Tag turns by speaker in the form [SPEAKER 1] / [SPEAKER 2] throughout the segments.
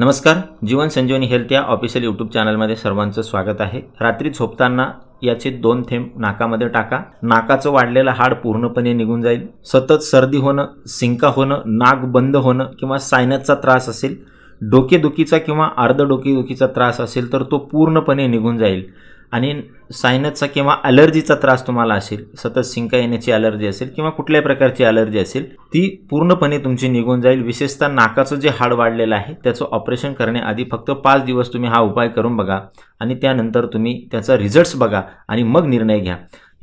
[SPEAKER 1] नमस्कार जीवन संजीवनी हेल्थ या official YouTube चॅनलमध्ये सर्वांचं स्वागत आहे रात्री झोपताना याचे दोन थेंब नाकामध्ये टाका नाकाचं वाढलेलं हाड पूर्णपणे निघून जाईल सतत सर्दी होणं सिंका होणं नाक बंद होणं किंवा सायनसचा त्रास असेल डोकेदुखीचा किंवा अर्ध डोकेदुखीचा त्रास असेल तर तो पूर्णपणे निघून जाईल आणि सायनसचा किंवा ॲलर्जीचा त्रास तुम्हाला असेल सतत शिंका येण्याची ॲलर्जी असेल किंवा कुठल्याही प्रकारची ॲलर्जी असेल ती पूर्णपणे तुमची निघून जाईल विशेषतः नाकाचं जे हाड वाढलेलं आहे त्याचं ऑपरेशन करण्याआधी फक्त पाच दिवस तुम्ही हा उपाय करून बघा आणि त्यानंतर तुम्ही त्याचा रिझल्ट्स बघा आणि मग निर्णय घ्या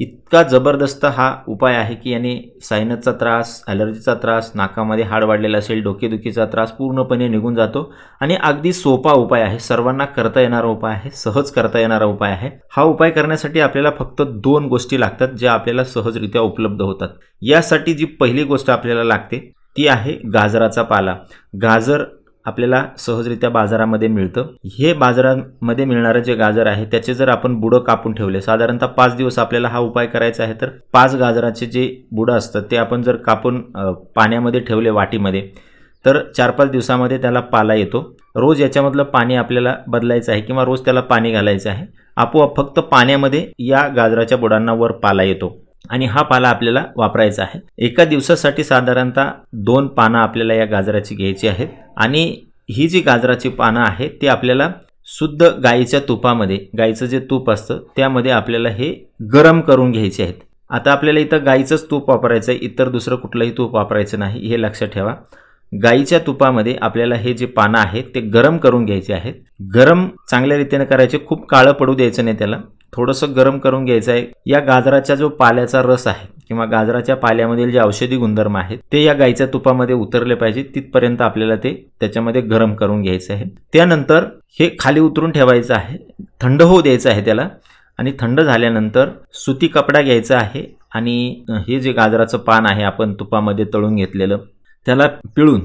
[SPEAKER 1] इतका जबरदस्त हा उपाय आहे की याने सायनसचा त्रास ॲलर्जीचा त्रास नाकामध्ये हाड वाढलेला असेल डोकेदुखीचा त्रास पूर्णपणे निघून जातो आणि अगदी सोपा उपाय आहे सर्वांना करता येणारा उपाय आहे सहज करता येणारा उपाय आहे हा उपाय करण्यासाठी आपल्याला फक्त दोन गोष्टी लागतात ज्या आपल्याला सहजरित्या उपलब्ध होतात यासाठी जी पहिली गोष्ट आपल्याला लागते ती आहे गाजराचा पाला गाजर आपल्याला सहजरित्या बाजारामध्ये मिळतं हे बाजारामध्ये मिळणारं जे गाजर आहे त्याचे जर आपण बुडं कापून ठेवले साधारणतः पाच दिवस आपल्याला हा उपाय करायचा आहे तर पाच गाजराचे जे बुडं असतात ते आपण जर कापून पाण्यामध्ये ठेवले वाटीमध्ये तर चार पाच दिवसामध्ये त्याला पाला येतो रोज याच्यामधलं पाणी आपल्याला बदलायचं आहे किंवा रोज त्याला पाणी घालायचं आहे आपोआप फक्त पाण्यामध्ये या गाजराच्या बुडांना वर पाला येतो आणि हा पाला आपल्याला वापरायचा आहे एका दिवसासाठी साधारणतः दोन पानं आपल्याला या गाजराची घ्यायची आहेत आणि ही जी गाजराची पानं आहेत ती आपल्याला शुद्ध गाईच्या तुपामध्ये गाईचं जे तूप असतं त्यामध्ये आपल्याला हे गरम करून घ्यायचे आहेत आता आपल्याला इथं गाईचंच तूप वापरायचं आहे इतर दुसरं कुठलंही तूप वापरायचं नाही हे लक्षात ठेवा गाईच्या तुपामध्ये आपल्याला हे जे पानं आहेत ते गरम करून घ्यायचे आहेत गरम चांगल्या रीतीने करायचे खूप काळं पडू द्यायचं नाही त्याला थोडंसं गरम करून घ्यायचं आहे या गाजराच्या जो पाल्याचा रस आहे किंवा गाजराच्या पाल्यामधील जे औषधी गुणधर्म आहेत ते या गायच्या तुपामध्ये उतरले पाहिजे तिथपर्यंत आपल्याला ते त्याच्यामध्ये गरम करून घ्यायचं आहे त्यानंतर हे खाली उतरून ठेवायचं आहे थंड होऊ द्यायचं आहे त्याला आणि थंड झाल्यानंतर सुती कपडा घ्यायचा आहे आणि हे जे गाजराचं पान आहे आपण तुपामध्ये तळून घेतलेलं त्याला पिळून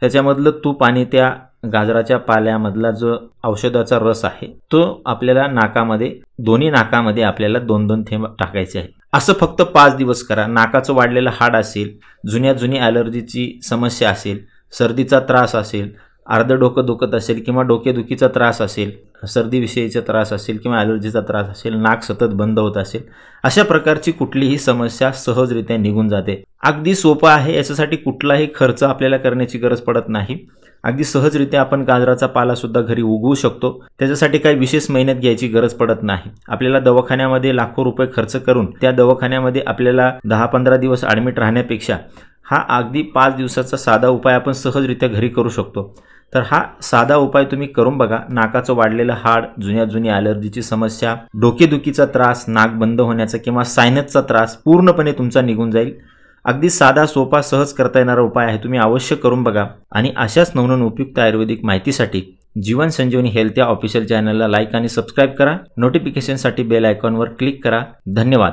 [SPEAKER 1] त्याच्यामधलं तूप आणि त्या गाजराच्या पाल्यामधला जो औषधाचा रस आहे तो आपल्याला नाकामध्ये दोन्ही नाकामध्ये आपल्याला दोन दोन थेंब टाकायचे आहे असं फक्त पाच दिवस करा नाकाचं वाढलेलं हाड असेल जुन्या जुनी ॲलर्जीची समस्या असेल सर्दीचा त्रास असेल अर्ध डोकं दुखत असेल किंवा डोकेदुखीचा त्रास असेल सर्दीविषयीचा त्रास असेल किंवा ॲलर्जीचा त्रास असेल नाक सतत बंद होत असेल अशा प्रकारची कुठलीही समस्या सहजरित्या निघून जाते अगदी सोपं आहे याच्यासाठी कुठलाही खर्च आपल्याला करण्याची गरज पडत नाही अगदी सहजरित्या आपण गाजराचा पालासुद्धा घरी उगवू शकतो त्याच्यासाठी काही विशेष मेहनत घ्यायची गरज पडत नाही आपल्याला दवाखान्यामध्ये लाखो रुपये खर्च करून त्या दवाखान्यामध्ये आपल्याला दहा पंधरा दिवस ॲडमिट राहण्यापेक्षा हा अगदी पाच दिवसाचा साधा उपाय आपण सहजरित्या घरी करू शकतो तर हा साधा उपाय तुम्ही करून बघा नाकाचं वाढलेलं हाड जुन्या जुन्या ॲलर्जीची समस्या डोकेदुखीचा त्रास नाक बंद होण्याचा किंवा सायनसचा त्रास पूर्णपणे तुमचा निघून जाईल अगदी साधा सोपा सहज करता येणारा उपाय आहे तुम्ही अवश्य करून बघा आणि अशाच नवनवीन उपयुक्त आयुर्वेदिक माहितीसाठी जीवन संजीवनी हेल्थ या ऑफिशियल चॅनलला लाईक आणि सबस्क्राईब करा नोटिफिकेशनसाठी बेल आयकॉनवर क्लिक करा धन्यवाद